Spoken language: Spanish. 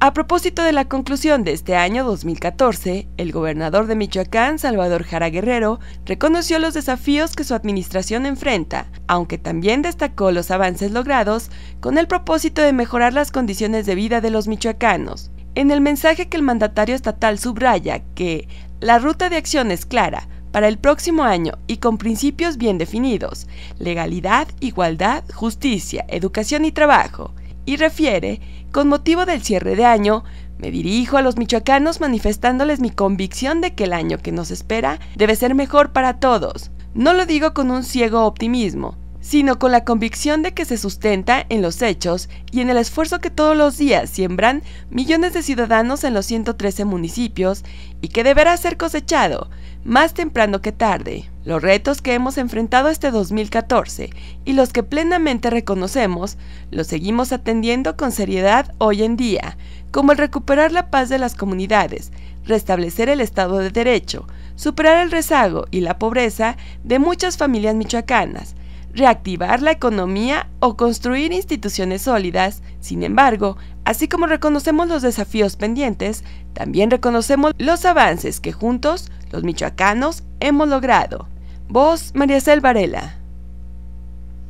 A propósito de la conclusión de este año 2014, el gobernador de Michoacán, Salvador Jara Guerrero, reconoció los desafíos que su administración enfrenta, aunque también destacó los avances logrados con el propósito de mejorar las condiciones de vida de los michoacanos. En el mensaje que el mandatario estatal subraya que la ruta de acción es clara, para el próximo año y con principios bien definidos, legalidad, igualdad, justicia, educación y trabajo, y refiere, con motivo del cierre de año, me dirijo a los michoacanos manifestándoles mi convicción de que el año que nos espera debe ser mejor para todos. No lo digo con un ciego optimismo, sino con la convicción de que se sustenta en los hechos y en el esfuerzo que todos los días siembran millones de ciudadanos en los 113 municipios y que deberá ser cosechado, más temprano que tarde. Los retos que hemos enfrentado este 2014 y los que plenamente reconocemos, los seguimos atendiendo con seriedad hoy en día, como el recuperar la paz de las comunidades, restablecer el Estado de Derecho, superar el rezago y la pobreza de muchas familias michoacanas, reactivar la economía o construir instituciones sólidas. Sin embargo, así como reconocemos los desafíos pendientes, también reconocemos los avances que juntos, los michoacanos, hemos logrado. Vos, María Cel Varela.